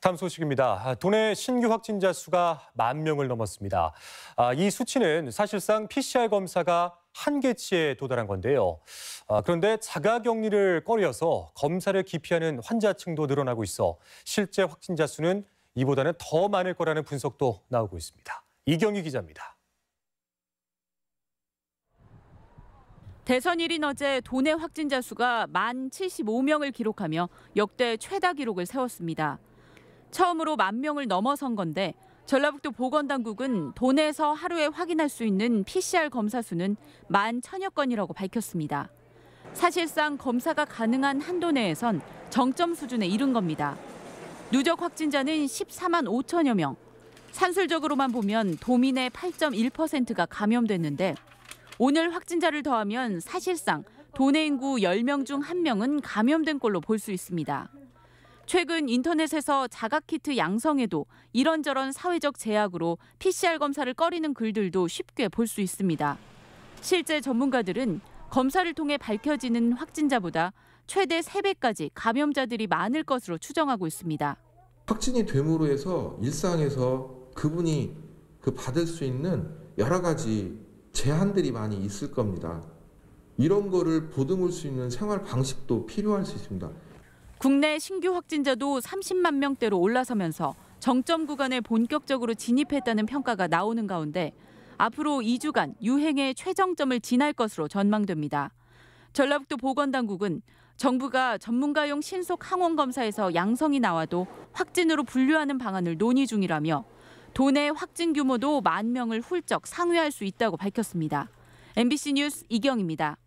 다음 소식입니다. 아, 도내 신규 확진자 수가 만 명을 넘었습니다. 아, 이 수치는 사실상 PCR 검사가 한계치에 도달한 건데요. 아, 그런데 자가격리를 꺼려서 검사를 기피하는 환자층도 늘어나고 있어 실제 확진자 수는 이보다는 더 많을 거라는 분석도 나오고 있습니다. 이경희 기자입니다. 대선일인 어제 도내 확진자 수가 만 75명을 기록하며 역대 최다 기록을 세웠습니다. 처음으로 만 명을 넘어선 건데 전라북도 보건당국은 도내에서 하루에 확인할 수 있는 PCR 검사 수는 만 천여 건이라고 밝혔습니다. 사실상 검사가 가능한 한도 내에선 정점 수준에 이른 겁니다. 누적 확진자는 14만 5천여 명. 산술적으로만 보면 도민의 8.1%가 감염됐는데 오늘 확진자를 더하면 사실상 도내 인구 10명 중 1명은 감염된 걸로 볼 수 있습니다. 최근 인터넷에서 자가키트 양성에도 이런저런 사회적 제약으로 PCR 검사를 꺼리는 글들도 쉽게 볼 수 있습니다. 실제 전문가들은 검사를 통해 밝혀지는 확진자보다 최대 3배까지 감염자들이 많을 것으로 추정하고 있습니다. 확진이 됨으로 해서 일상에서 그분이 그 받을 수 있는 여러 가지 제한들이 많이 있을 겁니다. 이런 거를 보듬을 수 있는 생활 방식도 필요할 수 있습니다. 국내 신규 확진자도 30만 명대로 올라서면서 정점 구간에 본격적으로 진입했다는 평가가 나오는 가운데 앞으로 2주간 유행의 최정점을 지날 것으로 전망됩니다. 전라북도 보건당국은 정부가 전문가용 신속 항원 검사에서 양성이 나와도 확진으로 분류하는 방안을 논의 중이라며 도내 확진 규모도 만 명을 훌쩍 상회할 수 있다고 밝혔습니다. MBC 뉴스 이경입니다.